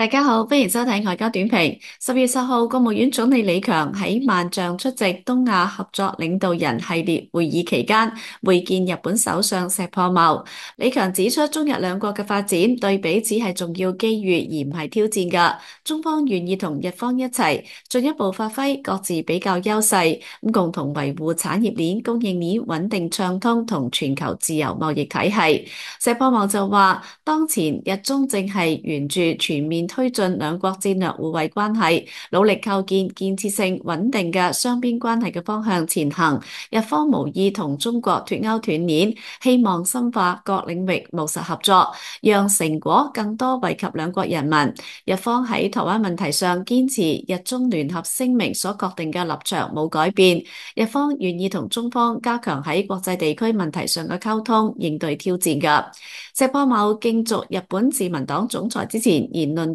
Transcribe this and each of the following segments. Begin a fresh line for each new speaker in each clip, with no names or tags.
大家好，欢迎收睇《外交短评》。十月十号，国务院总理李强喺万象出席东亚合作领导人系列会议期间，会见日本首相石破茂。李强指出，中日两国嘅发展对比只系重要机遇而唔系挑战噶。中方愿意同日方一齐，进一步发挥各自比较优势，咁共同维护产业链供应链稳定畅通同全球自由贸易体系。石破茂就话，当前日中正系沿住全面。推进两国战略互惠关系，努力构建建设性稳定嘅双边关系嘅方向前行。日方无意同中国脱钩断链，希望深化各领域务实合作，让成果更多惠及两国人民。日方喺台湾问题上坚持日中联合声明所确定嘅立场冇改变，日方愿意同中方加强喺国际地区问题上嘅沟通，应对挑战。噶石破茂竞逐日本自民党总裁之前言论。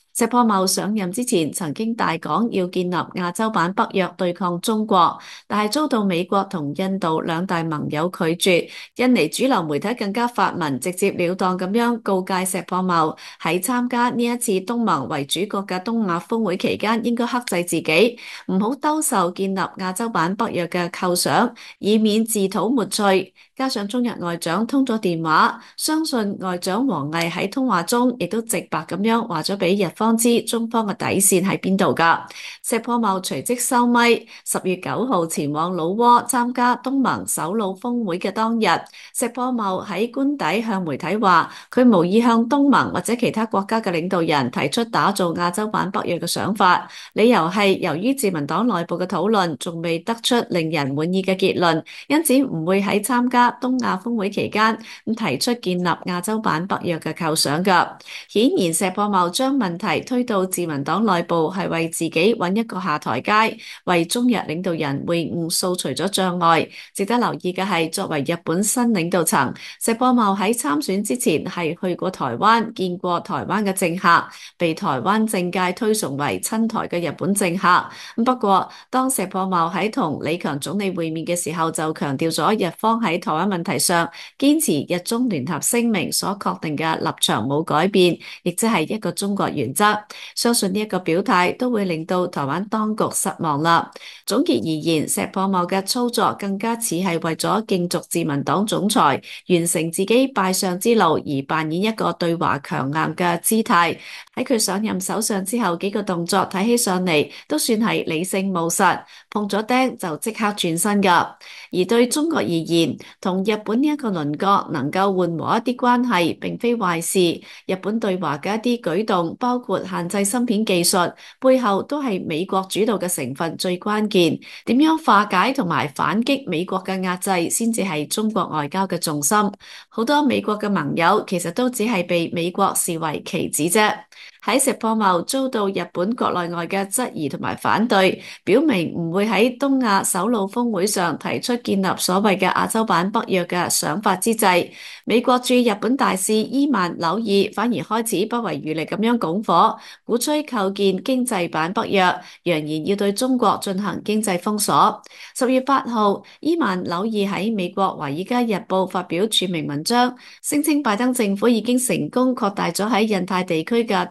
石破茂上任之前，曾經大講要建立亞洲版北約對抗中國，但係遭到美國同印度兩大盟友拒絕。印尼主流媒體更加發文，直接了當咁樣告诫石破茂喺參加呢一次東盟為主角嘅東亞峰會期間，應該克制自己，唔好兜售建立亞洲版北約嘅構想，以免自討沒趣。加上中日外長通咗電話，相信外長王毅喺通話中亦都直白咁樣話咗俾日方。知中方嘅底线喺边度？噶石破茂随即收咪。十月九号前往老挝参加东盟首脑峰会嘅当日，石破茂喺官邸向媒体话：，佢无意向东盟或者其他国家嘅领导人提出打造亚洲版北约嘅想法，理由系由于自民党内部嘅讨论仲未得出令人满意嘅结论，因此唔会喺参加东亚峰会期间咁提出建立亚洲版北约嘅构想。噶显然石破茂将问题。推到自民党内部，系为自己揾一个下台阶，为中日领导人会晤扫除咗障碍。值得留意嘅系，作为日本新领导层，石破茂喺参选之前系去过台湾，见过台湾嘅政客，被台湾政界推崇为亲台嘅日本政客。不过，当石破茂喺同李强总理会面嘅时候，就强调咗日方喺台湾问题上坚持日中联合声明所确定嘅立场冇改变，亦即系一个中国原则。相信呢一个表态都会令到台湾当局失望啦。总结而言，石破茂嘅操作更加似系为咗竞逐自民党总裁，完成自己拜相之路而扮演一个对华强硬嘅姿态。喺佢上任首相之后几个动作睇起上嚟都算系理性务实，碰咗钉就即刻转身噶。而对中国而言，同日本呢一个邻国能够缓和一啲关系，并非坏事。日本对华嘅一啲举动，包括限制芯片技术背后都系美国主导嘅成分最关键，点样化解同埋反击美国嘅压制先至系中国外交嘅重心。好多美国嘅盟友其实都只系被美国视为棋子啫。喺石破茂遭到日本国内外嘅质疑同埋反对，表明唔会喺东亚首脑峰会上提出建立所谓嘅亚洲版北约嘅想法之际，美国驻日本大使伊万纽尔反而开始不遗余力咁样拱火，鼓吹构建经济版北约，扬言要对中国进行经济封锁。十月八号，伊万纽尔喺美国华尔街日报发表署名文章，声称拜登政府已经成功扩大咗喺印太地区嘅。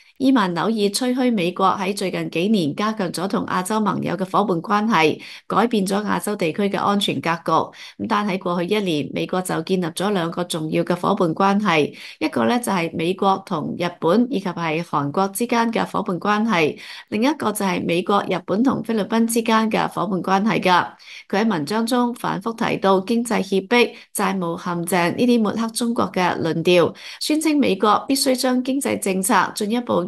伊曼纽尔吹嘘美国喺最近几年加强咗同亚洲盟友嘅伙伴关系，改变咗亚洲地区嘅安全格局。咁但喺过去一年，美国就建立咗两个重要嘅伙伴关系，一个咧就系美国同日本以及系韩国之间嘅伙伴关系，另一个就系美国、日本同菲律宾之间嘅伙伴关系噶。佢喺文章中反复提到经济胁迫、债务陷阱呢啲抹黑中国嘅论调，宣称美国必须将经济政策进一步。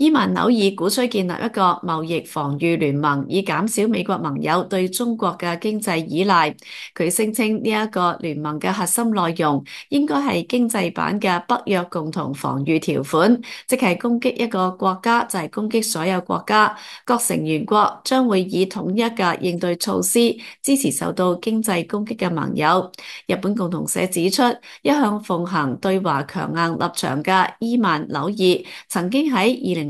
伊曼纽爾鼓吹建立一個貿易防禦聯盟，以減少美國盟友對中國嘅經濟依賴。佢聲稱呢一個聯盟嘅核心內容應該係經濟版嘅北約共同防禦條款，即係攻擊一個國家就係攻擊所有國家。各成員國將會以統一嘅應對措施支持受到經濟攻擊嘅盟友。日本共同社指出，一向奉行對華強硬立場嘅伊曼纽爾曾經喺二零。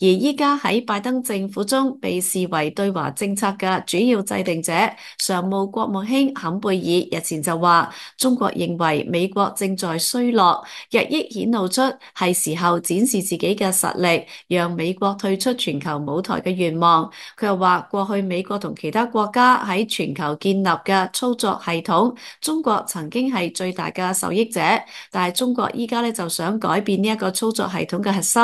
而依家喺拜登政府中被视为对华政策嘅主要制定者，常务国务卿坎贝尔日前就话：，中国认为美国正在衰落，日益显露出系时候展示自己嘅实力，让美国退出全球舞台嘅愿望。佢又话：，过去美国同其他国家喺全球建立嘅操作系统，中国曾经系最大嘅受益者，但系中国依家咧就想改变呢一个操作系统嘅核心。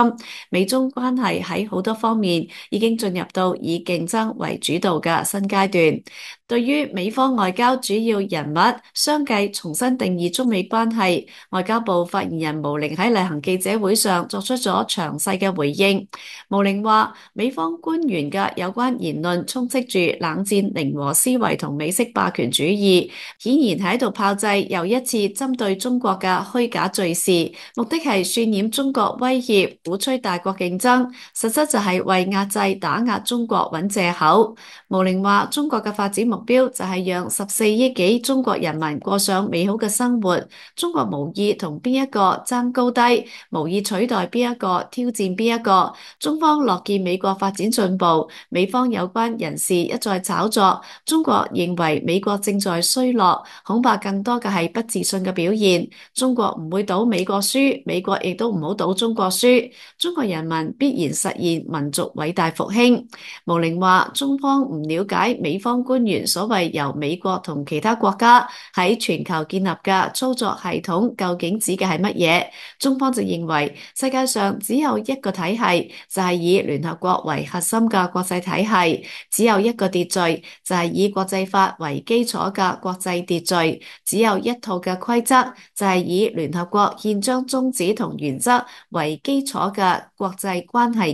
美中关系。喺好多方面已经进入到以竞争为主导嘅新阶段。对于美方外交主要人物相继重新定义中美关系，外交部发言人毛宁喺例行记者会上作出咗详细嘅回应。毛宁话：美方官员嘅有关言论充斥住冷战零和思维同美式霸权主义，显然喺度炮制又一次针对中国嘅虚假叙事，目的系渲染中国威胁、鼓吹大国竞争。实质就系为压制打压中国揾借口。毛宁话：中国嘅发展目标就系让十四亿几中国人民过上美好嘅生活。中国无意同边一个争高低，无意取代边一个挑战边一个。中方乐见美国发展进步。美方有关人士一再炒作，中国认为美国正在衰落，恐怕更多嘅系不自信嘅表现。中国唔会赌美国输，美国亦都唔好赌中国输。中国人民必然。实现民族伟大复兴。毛宁话：中方唔了解美方官员所谓由美国同其他国家喺全球建立嘅操作系统究竟指嘅系乜嘢？中方就认为世界上只有一个体系，就系以联合国为核心嘅国际体系；只有一个秩序，就系以国际法为基础嘅国际秩序；只有一套嘅规则，就系以联合国宪章宗旨同原则为基础嘅国际关系。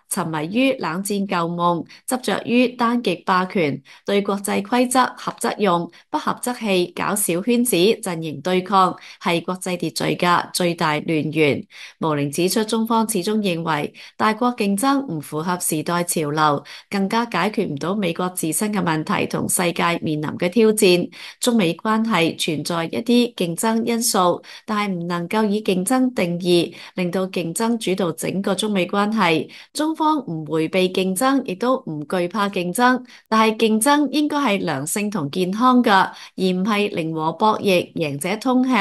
沉迷於冷戰舊夢，執着於單極霸權，對國際規則合則用，不合則棄，搞小圈子陣营對抗，係國際秩序嘅最大亂源。毛寧指出，中方始終認為大國競爭唔符合時代潮流，更加解決唔到美國自身嘅問題同世界面臨嘅挑戰。中美關係存在一啲競爭因素，但係唔能夠以競爭定義，令到競爭主導整個中美關係。中方唔回避竞争，亦都唔惧怕竞争，但系竞争应该系良性同健康噶，而唔系灵和博弈、赢者通吃，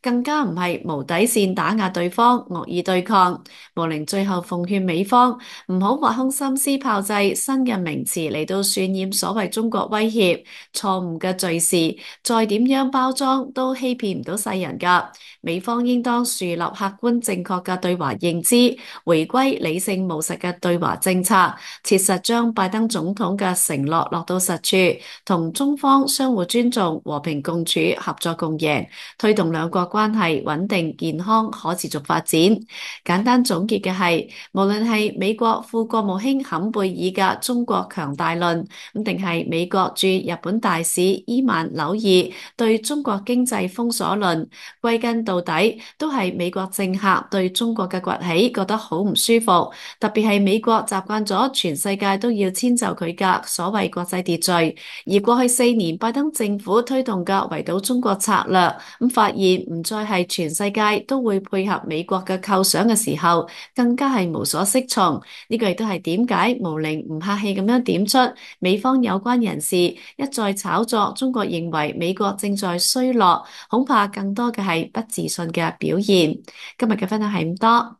更加唔系无底线打压对方、恶意对抗。无宁最后奉劝美方唔好挖空心思炮制新嘅名词嚟到渲染所谓中国威胁，错误嘅叙事再点样包装都欺骗唔到世人噶。美方应当树立客观正确嘅对华认知，回归理性务实嘅对。对华政策，切实将拜登总统嘅承诺落到实处，同中方相互尊重、和平共处、合作共赢，推动两国关系稳定、健康、可持续发展。简单总结嘅系，无论系美国副国务卿坎贝尔嘅中国强大论，咁定系美国驻日本大使伊曼纽尔对中国经济封锁论，归根到底都系美国政客对中国嘅崛起觉得好唔舒服，特别系美。国习惯咗全世界都要迁就佢嘅所谓国际秩序，而过去四年拜登政府推动嘅围堵中国策略，咁发现唔再系全世界都会配合美国嘅构想嘅时候，更加系无所适从。呢个亦都系点解毛宁唔客气咁样点出美方有关人士一再炒作中国认为美国正在衰落，恐怕更多嘅系不自信嘅表现。今日嘅分享系咁多。